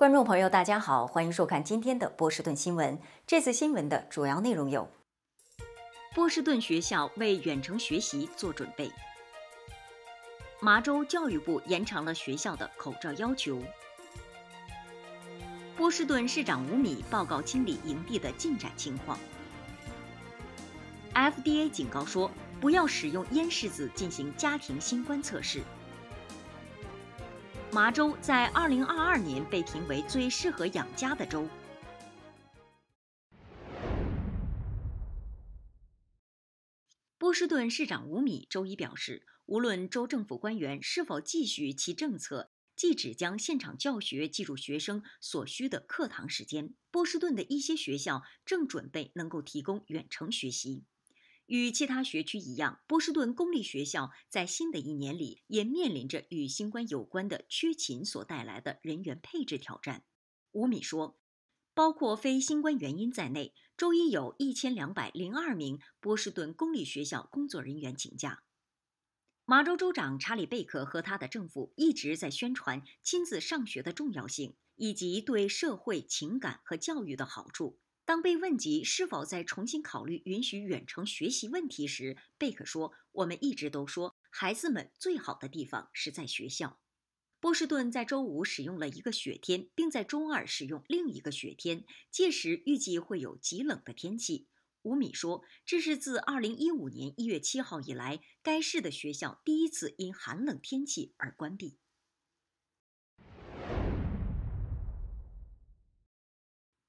观众朋友，大家好，欢迎收看今天的波士顿新闻。这次新闻的主要内容有：波士顿学校为远程学习做准备；麻州教育部延长了学校的口罩要求；波士顿市长吴米报告清理营地的进展情况；FDA 警告说不要使用烟柿子进行家庭新冠测试。麻州在二零二二年被评为最适合养家的州。波士顿市长吴米周一表示，无论州政府官员是否继续其政策，即只将现场教学计入学生所需的课堂时间，波士顿的一些学校正准备能够提供远程学习。与其他学区一样，波士顿公立学校在新的一年里也面临着与新冠有关的缺勤所带来的人员配置挑战。吴敏说，包括非新冠原因在内，周一有一千两百零二名波士顿公立学校工作人员请假。马州州长查理贝克和他的政府一直在宣传亲自上学的重要性，以及对社会情感和教育的好处。当被问及是否在重新考虑允许远程学习问题时，贝克说：“我们一直都说孩子们最好的地方是在学校。”波士顿在周五使用了一个雪天，并在周二使用另一个雪天，届时预计会有极冷的天气。吴米说：“这是自二零一五年一月七号以来，该市的学校第一次因寒冷天气而关闭。”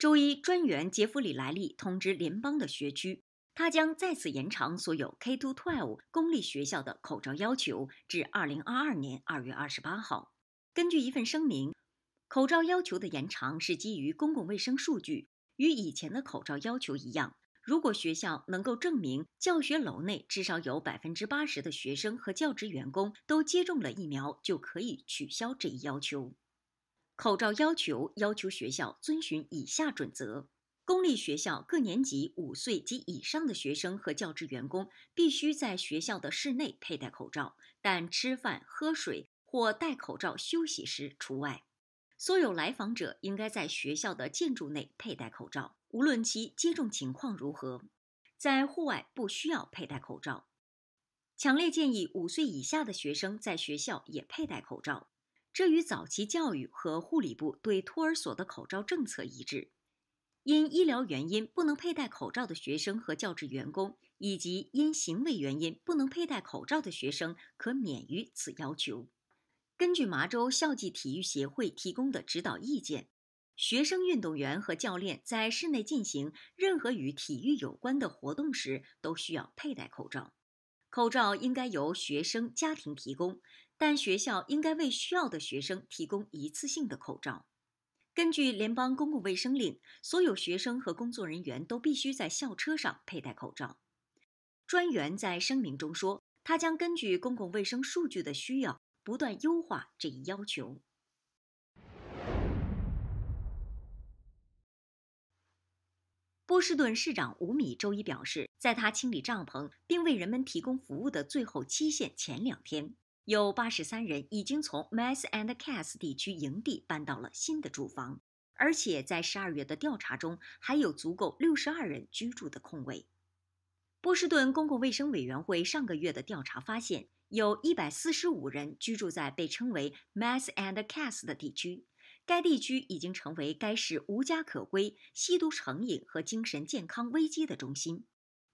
周一，专员杰弗里·莱利通知联邦的学区，他将再次延长所有 K-12 公立学校的口罩要求至2022年2月28号。根据一份声明，口罩要求的延长是基于公共卫生数据，与以前的口罩要求一样。如果学校能够证明教学楼内至少有80%的学生和教职员工都接种了疫苗，就可以取消这一要求。口罩要求要求学校遵循以下准则：公立学校各年级五岁及以上的学生和教职员工必须在学校的室内佩戴口罩，但吃饭、喝水或戴口罩休息时除外。所有来访者应该在学校的建筑内佩戴口罩，无论其接种情况如何。在户外不需要佩戴口罩。强烈建议五岁以下的学生在学校也佩戴口罩。这与早期教育和护理部对托儿所的口罩政策一致。因医疗原因不能佩戴口罩的学生和教职员工，以及因行为原因不能佩戴口罩的学生，可免于此要求。根据麻州校际体育协会提供的指导意见，学生运动员和教练在室内进行任何与体育有关的活动时，都需要佩戴口罩。口罩应该由学生家庭提供。但学校应该为需要的学生提供一次性的口罩。根据联邦公共卫生令，所有学生和工作人员都必须在校车上佩戴口罩。专员在声明中说：“他将根据公共卫生数据的需要，不断优化这一要求。”波士顿市长吴米周一表示，在他清理帐篷并为人们提供服务的最后期限前两天。有八十三人已经从 Mass and Cast 地区营地搬到了新的住房，而且在十二月的调查中还有足够六十二人居住的空位。波士顿公共卫生委员会上个月的调查发现，有一百四十五人居住在被称为 Mass and Cast 的地区，该地区已经成为该市无家可归、吸毒成瘾和精神健康危机的中心。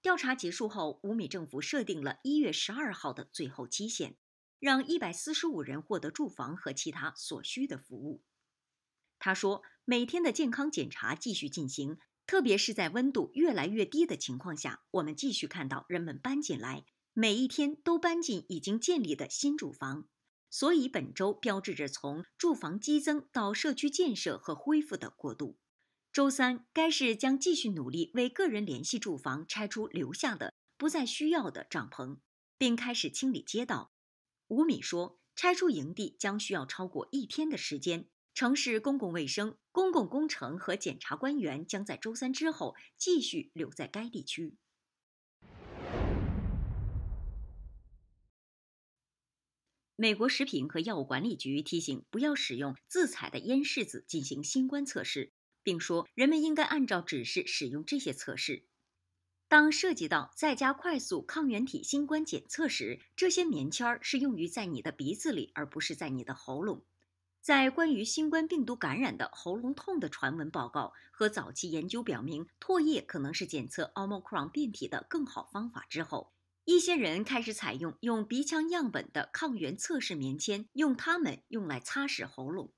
调查结束后，无米政府设定了一月十二号的最后期限。让一百四十五人获得住房和其他所需的服务，他说：“每天的健康检查继续进行，特别是在温度越来越低的情况下，我们继续看到人们搬进来，每一天都搬进已经建立的新住房。所以本周标志着从住房激增到社区建设和恢复的过渡。周三，该市将继续努力为个人联系住房拆除留下的不再需要的帐篷，并开始清理街道。”吴米说，拆除营地将需要超过一天的时间。城市公共卫生、公共工程和检察官员将在周三之后继续留在该地区。美国食品和药物管理局提醒，不要使用自采的烟柿子进行新冠测试，并说人们应该按照指示使用这些测试。当涉及到在家快速抗原体新冠检测时，这些棉签儿是用于在你的鼻子里，而不是在你的喉咙。在关于新冠病毒感染的喉咙痛的传闻报告和早期研究表明唾液可能是检测 Omicron 变体的更好方法之后，一些人开始采用用鼻腔样本的抗原测试棉签，用它们用来擦拭喉咙。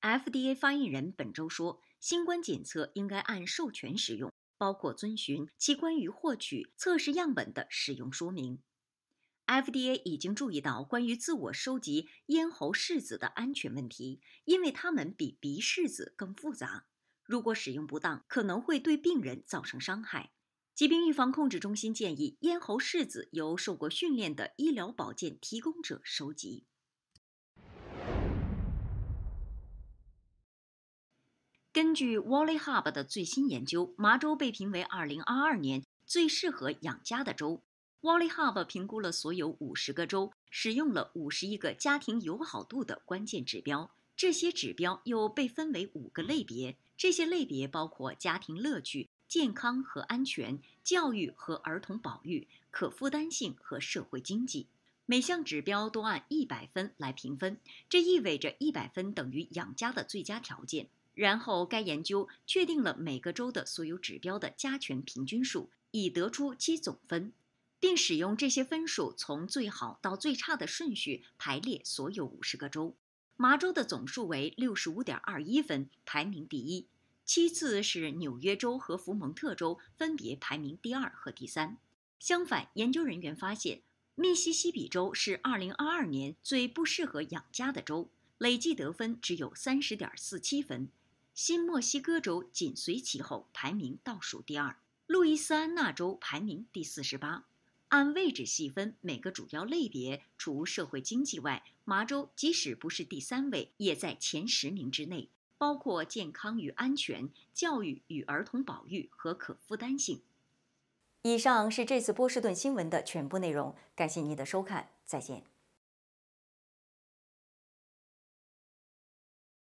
FDA 发言人本周说，新冠检测应该按授权使用。包括遵循其关于获取测试样本的使用说明。FDA 已经注意到关于自我收集咽喉拭子的安全问题，因为它们比鼻拭子更复杂。如果使用不当，可能会对病人造成伤害。疾病预防控制中心建议，咽喉拭子由受过训练的医疗保健提供者收集。根据 w a l l y h u b 的最新研究，麻州被评为2022年最适合养家的州。w a l l y h u b 评估了所有50个州，使用了51个家庭友好度的关键指标。这些指标又被分为五个类别，这些类别包括家庭乐趣、健康和安全、教育和儿童保育、可负担性和社会经济。每项指标都按一百分来评分，这意味着一百分等于养家的最佳条件。然后，该研究确定了每个州的所有指标的加权平均数，以得出其总分，并使用这些分数从最好到最差的顺序排列所有五十个州。麻州的总数为六十五点二一分，排名第一；其次是纽约州和福蒙特州，分别排名第二和第三。相反，研究人员发现，密西西比州是二零二二年最不适合养家的州，累计得分只有三十点四七分。新墨西哥州紧随其后，排名倒数第二；路易斯安那州排名第四十八。按位置细分，每个主要类别除社会经济外，麻州即使不是第三位，也在前十名之内，包括健康与安全、教育与儿童保育和可负担性。以上是这次波士顿新闻的全部内容，感谢您的收看，再见。